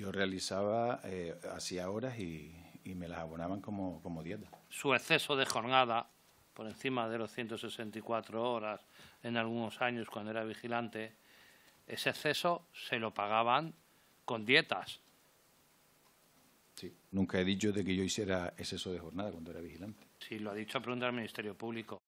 Yo realizaba, eh, hacía horas y, me las abonaban como, como dieta. Su exceso de jornada, por encima de los 164 horas en algunos años cuando era vigilante, ese exceso se lo pagaban con dietas. Sí, nunca he dicho de que yo hiciera exceso de jornada cuando era vigilante. Sí, lo ha dicho a preguntar al Ministerio Público.